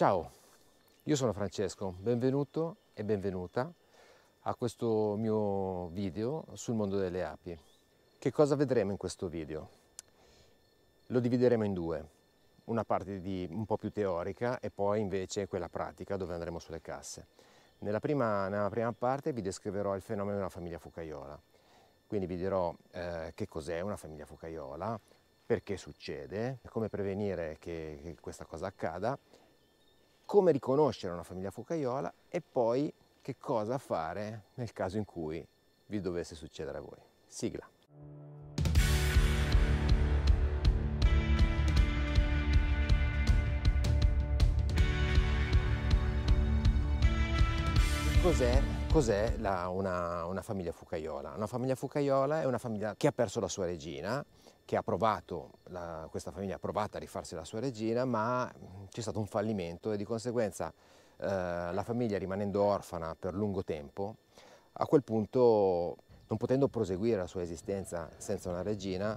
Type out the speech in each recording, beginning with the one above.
Ciao, io sono Francesco, benvenuto e benvenuta a questo mio video sul mondo delle api. Che cosa vedremo in questo video? Lo divideremo in due, una parte un po' più teorica e poi invece quella pratica dove andremo sulle casse. Nella prima, nella prima parte vi descriverò il fenomeno della famiglia Fucaiola, quindi vi dirò eh, che cos'è una famiglia Fucaiola, perché succede, come prevenire che, che questa cosa accada come riconoscere una famiglia focaiola e poi che cosa fare nel caso in cui vi dovesse succedere a voi. Sigla. Cos'è Cos'è una, una famiglia fucaiola? Una famiglia fucaiola è una famiglia che ha perso la sua regina, che ha provato, la, questa famiglia ha provato a rifarsi la sua regina, ma c'è stato un fallimento e di conseguenza eh, la famiglia rimanendo orfana per lungo tempo, a quel punto non potendo proseguire la sua esistenza senza una regina,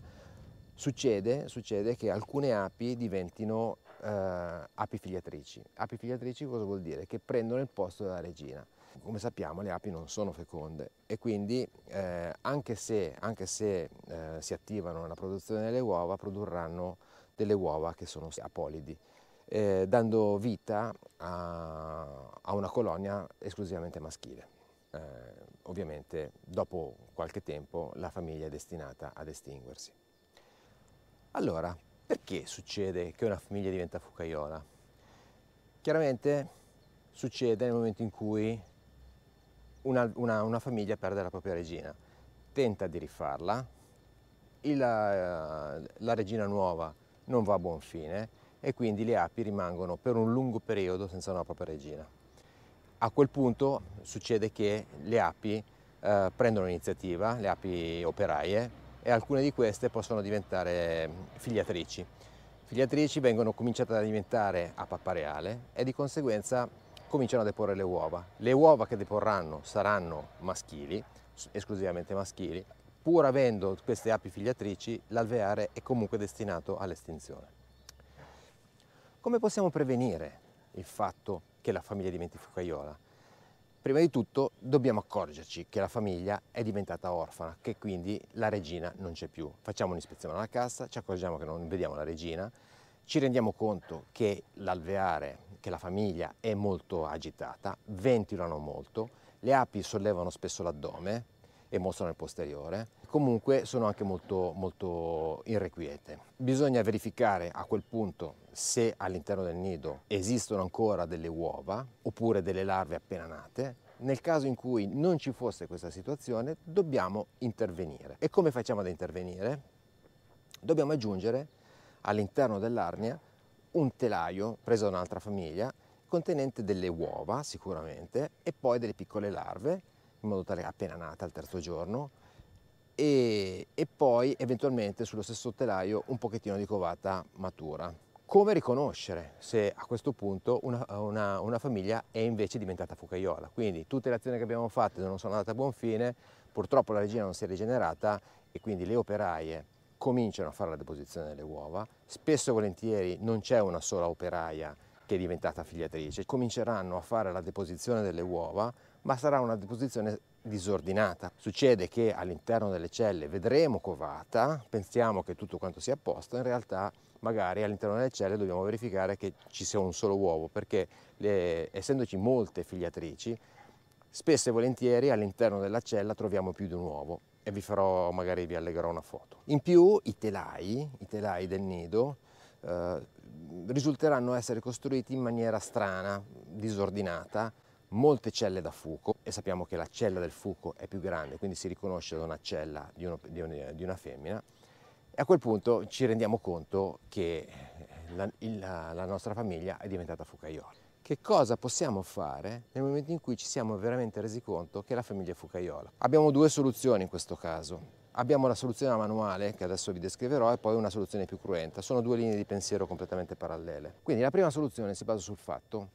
succede, succede che alcune api diventino eh, api figliatrici. Api figliatrici cosa vuol dire? Che prendono il posto della regina. Come sappiamo le api non sono feconde e quindi eh, anche se, anche se eh, si attivano nella produzione delle uova produrranno delle uova che sono apolidi, eh, dando vita a, a, una colonia esclusivamente maschile. Eh, ovviamente dopo qualche tempo la famiglia è destinata ad estinguersi. Allora, perché succede che una famiglia diventa fucaiola? Chiaramente succede nel momento in cui una, una, una famiglia perde la propria regina, tenta di rifarla, il, la, eh, la regina nuova non va a buon fine e quindi le api rimangono per un lungo periodo senza una propria regina. A quel punto succede che le api eh, prendono l'iniziativa, le api operaie, e alcune di queste possono diventare mm, figliatrici. Figliatrici vengono cominciate a diventare a pappa reale e di conseguenza cominciano a deporre le uova. Le uova che deporranno saranno maschili, esclusivamente maschili, pur avendo queste api figliatrici, l'alveare è comunque destinato all'estinzione. Come possiamo prevenire il fatto che la famiglia diventi focaiola? Prima di tutto dobbiamo accorgerci che la famiglia è diventata orfana, che quindi la regina non c'è più. Facciamo un'ispezione alla cassa, ci accorgiamo che non vediamo la regina, ci rendiamo conto che l'alveare, che la famiglia è molto agitata, ventilano molto, le api sollevano spesso l'addome e mostrano il posteriore, comunque sono anche molto, molto irrequiete. Bisogna verificare a quel punto se all'interno del nido esistono ancora delle uova oppure delle larve appena nate nel caso in cui non ci fosse questa situazione dobbiamo intervenire. E come facciamo ad intervenire? Dobbiamo aggiungere all'interno dell'arnia un telaio preso da un'altra famiglia contenente delle uova sicuramente e poi delle piccole larve in modo tale appena nata al terzo giorno e, e poi eventualmente sullo stesso telaio un pochettino di covata matura. Come riconoscere se a questo punto una, una, una famiglia è invece diventata focaiola? Quindi tutte le azioni che abbiamo fatto non sono andate a buon fine, purtroppo la regina non si è rigenerata e quindi le operaie cominciano a fare la deposizione delle uova, spesso e volentieri non c'è una sola operaia che è diventata figliatrice, cominceranno a fare la deposizione delle uova, ma sarà una deposizione disordinata. Succede che all'interno delle celle vedremo covata, pensiamo che tutto quanto sia a posto, in realtà magari all'interno delle celle dobbiamo verificare che ci sia un solo uovo, perché le, essendoci molte figliatrici, spesso e volentieri all'interno della cella troviamo più di un uovo e vi farò magari vi allegherò una foto. In più i telai, i telai del nido eh, risulteranno essere costruiti in maniera strana, disordinata, molte celle da fuoco e sappiamo che la cella del fuoco è più grande, quindi si riconosce da una cella di, uno, di, un, di una femmina. E a quel punto ci rendiamo conto che la, il, la nostra famiglia è diventata focaiola che cosa possiamo fare nel momento in cui ci siamo veramente resi conto che la famiglia è fucaiola. Abbiamo due soluzioni in questo caso. Abbiamo la soluzione manuale, che adesso vi descriverò, e poi una soluzione più cruenta. Sono due linee di pensiero completamente parallele. Quindi la prima soluzione si basa sul fatto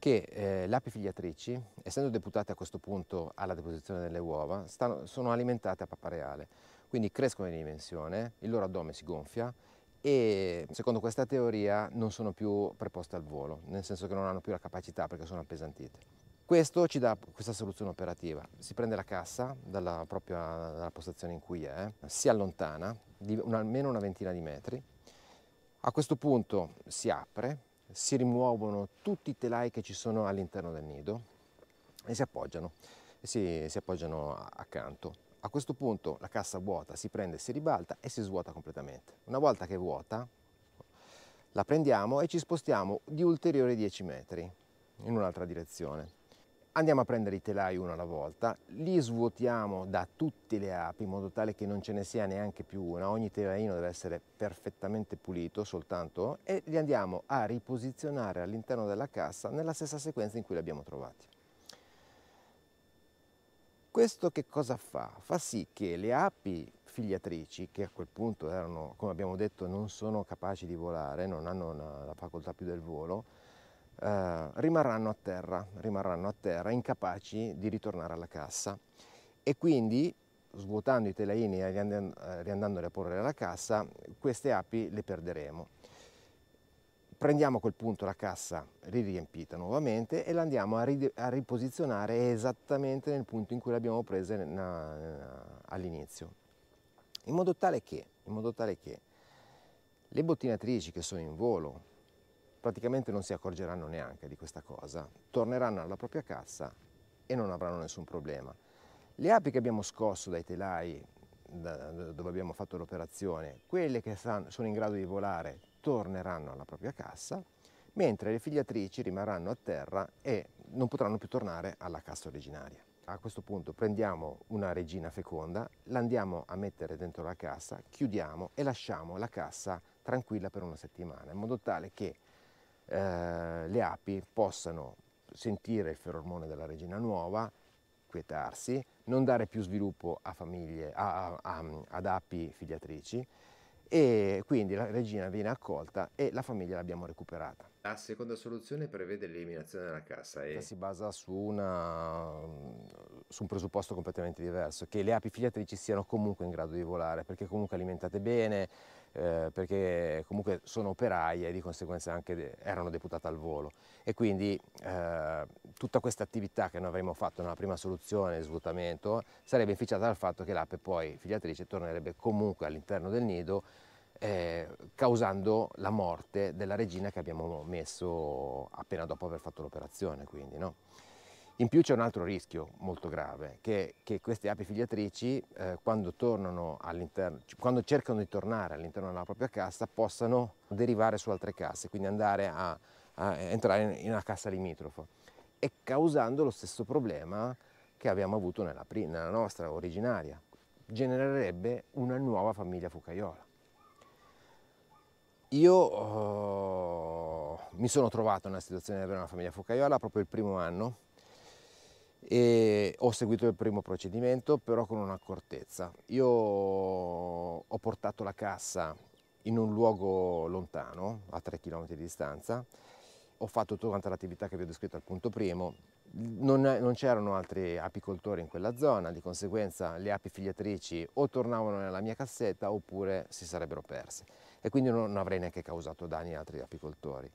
che eh, le api figliatrici, essendo deputate a questo punto alla deposizione delle uova, stanno, sono alimentate a pappa reale. Quindi crescono in dimensione, il loro addome si gonfia, e secondo questa teoria non sono più preposte al volo, nel senso che non hanno più la capacità perché sono appesantite. Questo ci dà questa soluzione operativa, si prende la cassa dalla, propria, dalla postazione in cui è, si allontana di un, almeno una ventina di metri, a questo punto si apre, si rimuovono tutti i telai che ci sono all'interno del nido e si appoggiano, e si, si appoggiano accanto. A questo punto la cassa vuota si prende, si ribalta e si svuota completamente. Una volta che è vuota, la prendiamo e ci spostiamo di ulteriori 10 metri in un'altra direzione. Andiamo a prendere i telai uno alla volta, li svuotiamo da tutte le api in modo tale che non ce ne sia neanche più una, ogni telaino deve essere perfettamente pulito soltanto e li andiamo a riposizionare all'interno della cassa nella stessa sequenza in cui li abbiamo trovati. Questo che cosa fa? Fa sì che le api figliatrici, che a quel punto erano, come abbiamo detto, non sono capaci di volare, non hanno una, la facoltà più del volo, eh, rimarranno a terra, rimarranno a terra incapaci di ritornare alla cassa e quindi svuotando i telaini e eh, riandandole a porre alla cassa, queste api le perderemo prendiamo a quel punto la cassa riempita nuovamente e la andiamo a, a, riposizionare esattamente nel punto in cui l'abbiamo presa all'inizio, in, in modo tale che le bottinatrici che sono in volo praticamente non si accorgeranno neanche di questa cosa, torneranno alla propria cassa e non avranno nessun problema. Le api che abbiamo scosso dai telai dove abbiamo fatto l'operazione, quelle che sono in grado di volare torneranno alla propria cassa, mentre le figliatrici rimarranno a terra e non potranno più tornare alla cassa originaria. A questo punto prendiamo una regina feconda, l'andiamo a mettere dentro la cassa, chiudiamo e lasciamo la cassa tranquilla per una settimana, in modo tale che eh, le api possano sentire il ferormone della regina nuova, quietarsi, non dare più sviluppo a famiglie, a, a, a, ad api figliatrici e quindi la regina viene accolta e la famiglia l'abbiamo recuperata. La seconda soluzione prevede l'eliminazione della cassa e... Si basa su, una, mm, su, un presupposto completamente diverso, che le api figliatrici siano comunque in grado di volare, perché comunque alimentate bene, eh, perché comunque sono operaie e di conseguenza anche erano deputate al volo e quindi eh, tutta questa attività che noi avremmo fatto nella prima soluzione, di svuotamento, sarebbe inficiata dal fatto che l'ape poi figliatrice tornerebbe comunque all'interno del nido eh, causando la morte della regina che abbiamo messo appena dopo aver fatto l'operazione. Quindi, no? In più c'è un altro rischio molto grave, che, che queste api figliatrici, eh, quando, quando, cercano di tornare all'interno della propria cassa, possano derivare su altre casse, quindi andare a, a entrare in una cassa limitrofa, e causando lo stesso problema che abbiamo avuto nella, nella nostra originaria. Genererebbe una nuova famiglia fucaiola. Io oh, mi sono trovato nella situazione di avere una famiglia fucaiola proprio il primo anno e ho seguito il primo procedimento però con un'accortezza. Io ho portato la cassa in un luogo lontano, a 3 km di distanza, ho fatto tutta quanta l'attività che vi ho descritto al punto primo, non, non c'erano altri apicoltori in quella zona, di conseguenza le api figliatrici o tornavano nella mia cassetta oppure si sarebbero perse e quindi non, non avrei neanche causato danni ad altri apicoltori.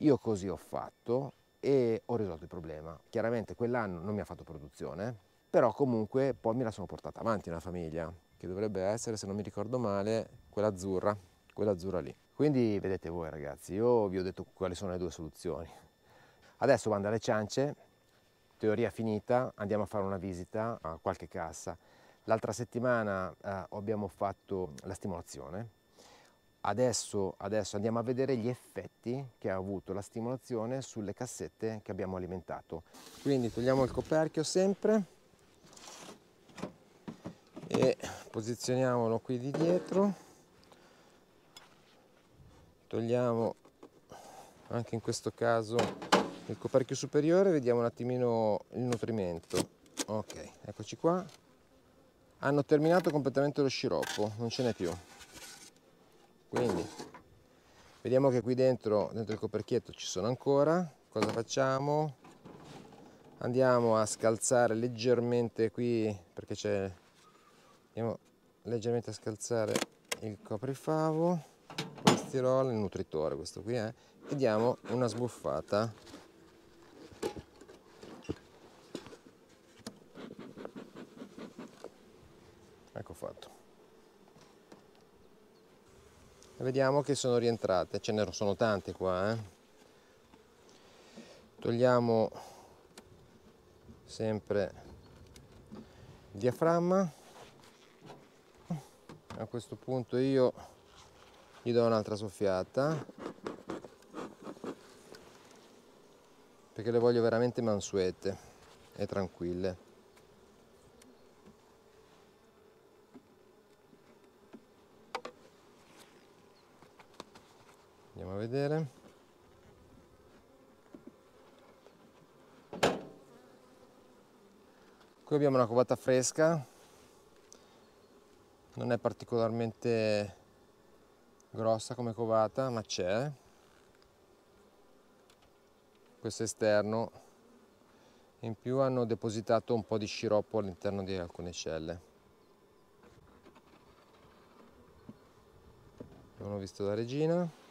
Io così ho fatto, e ho risolto il problema. Chiaramente quell'anno non mi ha fatto produzione, però comunque poi me la sono portata avanti una famiglia, che dovrebbe essere, se non mi ricordo male, quella azzurra, quella azzurra lì. Quindi vedete voi ragazzi, io vi ho detto quali sono le due soluzioni. Adesso bando alle ciance, teoria finita, andiamo a fare una visita a qualche cassa. L'altra settimana eh, abbiamo fatto la stimolazione, Adesso, adesso, andiamo a vedere gli effetti che ha avuto la stimolazione sulle cassette che abbiamo alimentato. Quindi togliamo il coperchio sempre e posizioniamolo qui di dietro. Togliamo anche in questo caso il coperchio superiore, vediamo un attimino il nutrimento. Ok, eccoci qua. Hanno terminato completamente lo sciroppo, non ce n'è più quindi vediamo che qui dentro, dentro il coperchietto ci sono ancora cosa facciamo andiamo a scalzare leggermente qui perché c'è andiamo leggermente a scalzare il coprifavo questi roll il nutritore questo qui è eh, e diamo una sbuffata vediamo che sono rientrate ce ne sono tante qua eh? togliamo sempre il diaframma a questo punto io gli do un'altra soffiata perché le voglio veramente mansuete e tranquille a vedere qui abbiamo una covata fresca non è particolarmente grossa come covata ma c'è questo esterno in più hanno depositato un po' di sciroppo all'interno di alcune celle non ho visto la regina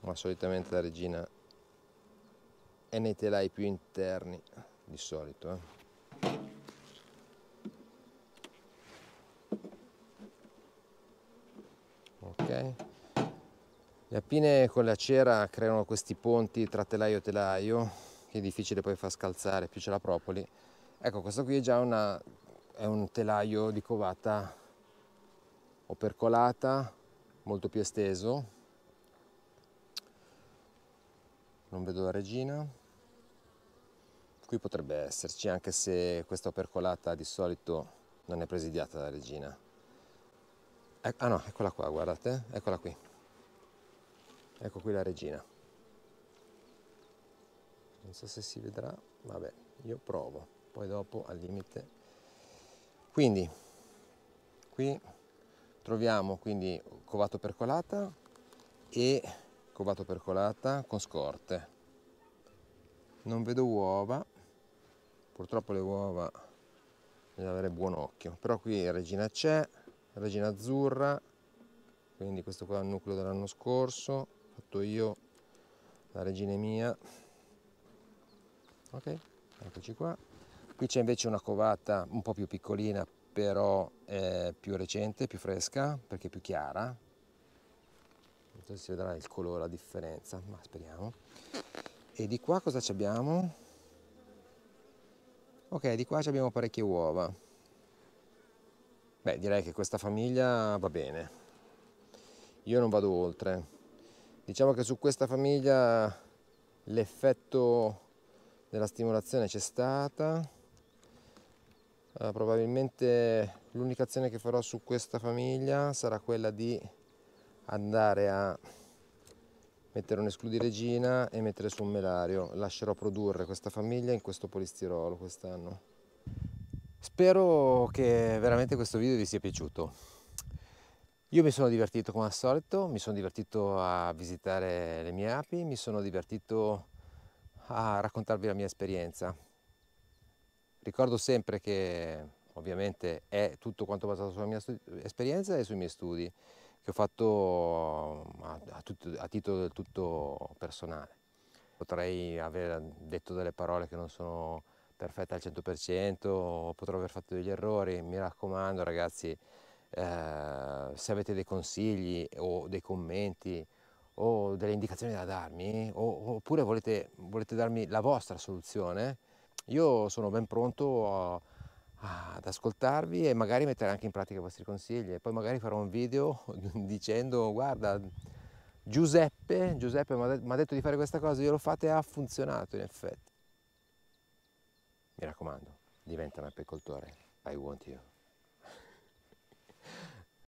ma solitamente la regina è nei telai più interni di solito. Eh. Okay. Le appine con la cera creano questi ponti tra telaio e telaio, che è difficile poi far scalzare, più c'è la propoli. Ecco, questo qui è già una, è un telaio di covata o percolata, molto più esteso, non vedo la regina qui potrebbe esserci anche se questa opercolata di solito non è presidiata dalla regina e ah no eccola qua guardate eccola qui ecco qui la regina non so se si vedrà vabbè io provo poi dopo al limite quindi qui troviamo quindi covato percolata e covato per colata con scorte. Non vedo uova, purtroppo le uova bisogna avere buon occhio, però qui regina c'è, regina azzurra, quindi questo qua è il nucleo dell'anno scorso, fatto io, la regina è mia. Ok, eccoci qua. Qui c'è invece una covata un po' più piccolina, però più recente, più fresca, perché è più chiara, adesso certo, si vedrà il colore la differenza ma speriamo e di qua cosa ci abbiamo ok di qua ci abbiamo parecchie uova beh direi che questa famiglia va bene io non vado oltre diciamo che su questa famiglia l'effetto della stimolazione c'è stata eh, probabilmente l'unica azione che farò su questa famiglia sarà quella di andare a mettere un escludiregina e mettere su un melario. Lascerò produrre questa famiglia in questo polistirolo quest'anno. Spero che veramente questo video vi sia piaciuto. Io mi sono divertito come al solito, mi sono divertito a visitare le mie api, mi sono divertito a raccontarvi la mia esperienza. Ricordo sempre che ovviamente è tutto quanto basato sulla mia esperienza e sui miei studi che ho fatto a, a, tutto, a titolo del tutto personale. Potrei aver detto delle parole che non sono perfette al 100%, potrò aver fatto degli errori, mi raccomando ragazzi, eh, se avete dei consigli o dei commenti o delle indicazioni da darmi o, oppure volete, volete, darmi la vostra soluzione, io sono ben pronto a, ad ascoltarvi e magari mettere anche in pratica i vostri consigli e poi magari farò un video dicendo guarda Giuseppe, Giuseppe mi ha detto di fare questa cosa, io l'ho fatta e ha funzionato in effetti. Mi raccomando, diventa un apicoltore. I want you.